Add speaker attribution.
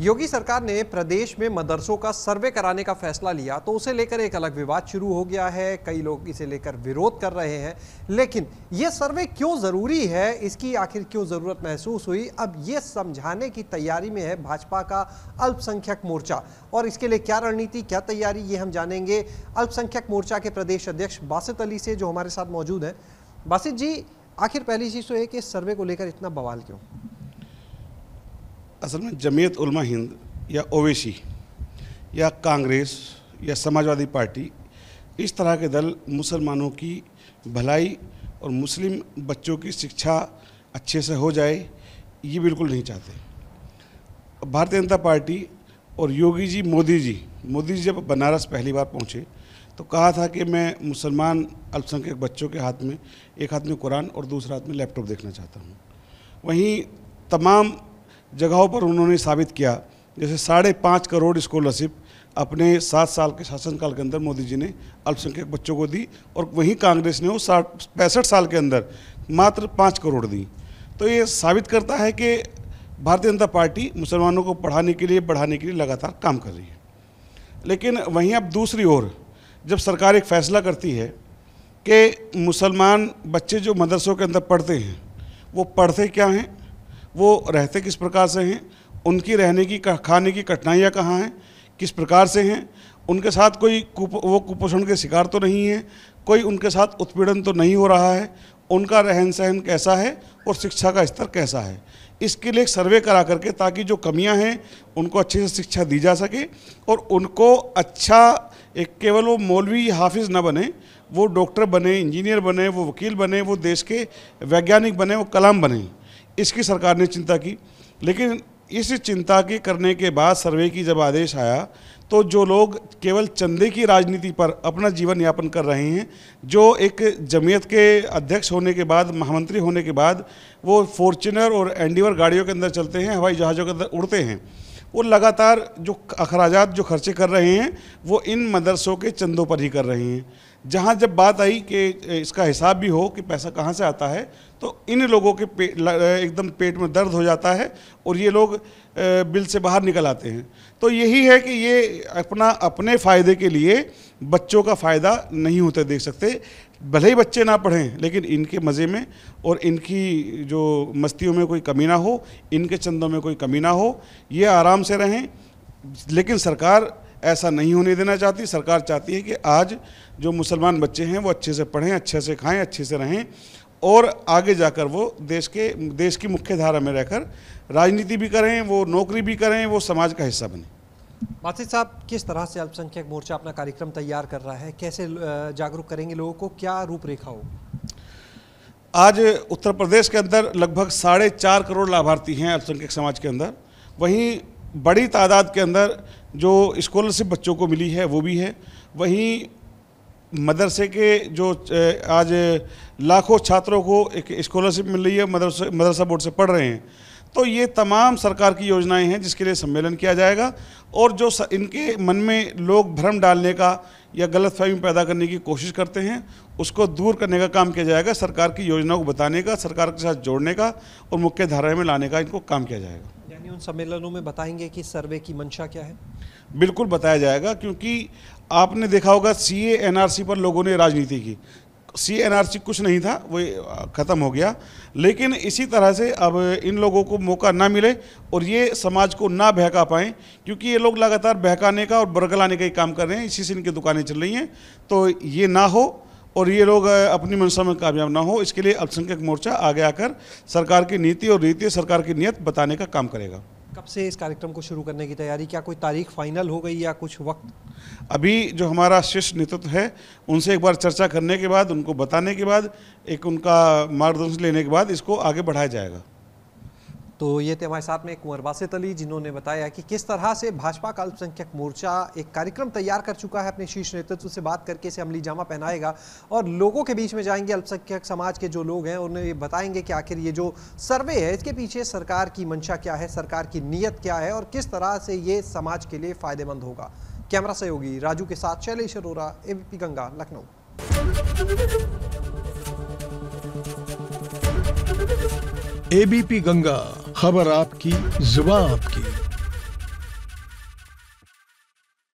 Speaker 1: योगी सरकार ने प्रदेश में मदरसों का सर्वे कराने का फैसला लिया तो उसे लेकर एक अलग विवाद शुरू हो गया है कई लोग इसे लेकर विरोध कर रहे हैं लेकिन ये सर्वे क्यों ज़रूरी है इसकी आखिर क्यों ज़रूरत महसूस हुई अब ये समझाने की तैयारी में है भाजपा का अल्पसंख्यक मोर्चा और इसके लिए क्या रणनीति क्या तैयारी ये हम जानेंगे अल्पसंख्यक मोर्चा के प्रदेश अध्यक्ष बासित अली से जो हमारे साथ मौजूद हैं बासित जी आखिर पहली चीज़ तो है कि इस सर्वे को लेकर इतना बवाल क्यों
Speaker 2: असल में जमीयत उलमा हिंद या ओवैसी या कांग्रेस या समाजवादी पार्टी इस तरह के दल मुसलमानों की भलाई और मुस्लिम बच्चों की शिक्षा अच्छे से हो जाए ये बिल्कुल नहीं चाहते भारतीय जनता पार्टी और योगी जी मोदी जी मोदी जी जब बनारस पहली बार पहुँचे तो कहा था कि मैं मुसलमान अल्पसंख्यक बच्चों के हाथ में एक हाथ में कुरान और दूसरे हाथ में लैपटॉप देखना चाहता हूँ वहीं तमाम जगहों पर उन्होंने साबित किया जैसे साढ़े पाँच करोड़ स्कॉलरशिप अपने सात साल के शासनकाल के अंदर मोदी जी ने अल्पसंख्यक बच्चों को दी और वहीं कांग्रेस ने वो साठ पैंसठ साल के अंदर मात्र पाँच करोड़ दी तो ये साबित करता है कि भारतीय जनता पार्टी मुसलमानों को पढ़ाने के लिए बढ़ाने के लिए लगातार काम कर रही है लेकिन वहीं अब दूसरी ओर जब सरकार एक फैसला करती है कि मुसलमान बच्चे जो मदरसों के अंदर पढ़ते हैं वो पढ़ते क्या हैं वो रहते किस प्रकार से हैं उनकी रहने की खाने की कठिनाइयाँ कहाँ हैं किस प्रकार से हैं उनके साथ कोई कुप, वो कुपोषण के शिकार तो नहीं है कोई उनके साथ उत्पीड़न तो नहीं हो रहा है उनका रहन सहन कैसा है और शिक्षा का स्तर कैसा है इसके लिए सर्वे करा करके ताकि जो कमियां हैं उनको अच्छे से शिक्षा दी जा सके और उनको अच्छा एक केवल वो मौलवी हाफिज ना बने वो डॉक्टर बने इंजीनियर बने वो वकील बने वो देश के वैज्ञानिक बने वो कलाम बने इसकी सरकार ने चिंता की लेकिन इस चिंता के करने के बाद सर्वे की जब आदेश आया तो जो लोग केवल चंदे की राजनीति पर अपना जीवन यापन कर रहे हैं जो एक जमीयत के अध्यक्ष होने के बाद महामंत्री होने के बाद वो फॉर्चुनर और एंडीवर गाड़ियों के अंदर चलते हैं हवाई जहाज़ों के अंदर उड़ते हैं वो लगातार जो अखराज जो खर्चे कर रहे हैं वो इन मदरसों के चंदों पर ही कर रहे हैं जहाँ जब बात आई कि इसका हिसाब भी हो कि पैसा कहाँ से आता है तो इन लोगों के पे, एकदम पेट में दर्द हो जाता है और ये लोग बिल से बाहर निकल आते हैं तो यही है कि ये अपना अपने फ़ायदे के लिए बच्चों का फ़ायदा नहीं होता देख सकते भले ही बच्चे ना पढ़ें लेकिन इनके मज़े में और इनकी जो मस्तियों में कोई कमी ना हो इनके चंदों में कोई कमी ना हो ये आराम से रहें लेकिन सरकार ऐसा नहीं होने देना चाहती सरकार चाहती है कि आज जो मुसलमान बच्चे हैं वो अच्छे से पढ़ें अच्छे से खाएं अच्छे से रहें और आगे जाकर वो देश के देश की मुख्य धारा में रहकर राजनीति भी करें वो नौकरी भी करें वो समाज का हिस्सा बने
Speaker 1: माथि साहब किस तरह से अल्पसंख्यक मोर्चा अपना कार्यक्रम तैयार कर रहा है कैसे जागरूक करेंगे लोगों को क्या रूपरेखा हो
Speaker 2: आज उत्तर प्रदेश के अंदर लगभग साढ़े चार करोड़ लाभार्थी हैं अल्पसंख्यक समाज के अंदर वहीं बड़ी तादाद के अंदर जो स्कॉलरशिप बच्चों को मिली है वो भी है वहीं मदरसे के जो आज लाखों छात्रों को एक स्कॉलरशिप मिल रही है मदरसा मदरसा बोर्ड से पढ़ रहे हैं तो ये तमाम सरकार की योजनाएं हैं जिसके लिए सम्मेलन किया जाएगा और जो इनके मन में लोग भ्रम डालने का या गलत फहमी पैदा करने की कोशिश करते हैं उसको दूर करने का काम किया जाएगा सरकार की योजनाओं को बताने का सरकार के साथ जोड़ने का और मुख्य धारा में लाने का इनको काम किया जाएगा
Speaker 1: सम्मेलनों में बताएंगे कि सर्वे की मंशा क्या है
Speaker 2: बिल्कुल बताया जाएगा क्योंकि आपने देखा होगा सी एनआरसी पर लोगों ने राजनीति की सी कुछ नहीं था वो ख़त्म हो गया लेकिन इसी तरह से अब इन लोगों को मौका ना मिले और ये समाज को ना बहका पाएँ क्योंकि ये लोग लगातार बहकाने का और बरगलाने का ही काम कर रहे हैं इसी से इनकी दुकानें चल रही हैं तो ये ना हो और ये लोग अपनी मंशा में कामयाब ना हो इसके लिए अल्पसंख्यक मोर्चा आगे आकर सरकार की नीति और रीति सरकार की नीयत बताने का काम करेगा
Speaker 1: कब से इस कार्यक्रम को शुरू करने की तैयारी क्या कोई तारीख फाइनल हो गई या कुछ
Speaker 2: वक्त अभी जो हमारा शीर्ष नेतृत्व है उनसे एक बार चर्चा करने के बाद उनको बताने के बाद एक उनका मार्गदर्शन लेने के बाद इसको आगे बढ़ाया जाएगा
Speaker 1: तो ये थे हमारे साथ में कुंवर बासित अली जिन्होंने बताया कि किस तरह से भाजपा का अल्पसंख्यक मोर्चा एक कार्यक्रम तैयार कर चुका है अपने शीर्ष नेतृत्व से बात करके इसे अमली जामा पहनाएगा और लोगों के बीच में जाएंगे अल्पसंख्यक समाज के जो लोग हैं उन्हें ये बताएंगे कि आखिर ये जो सर्वे है इसके पीछे सरकार की मंशा क्या है सरकार की नीयत क्या है और किस तरह से ये समाज के लिए फ़ायदेमंद होगा कैमरा सहयोगी राजू के साथ शैलेश अरोरा एबीपी गंगा लखनऊ
Speaker 2: एबीपी गंगा खबर आपकी जुबा आपकी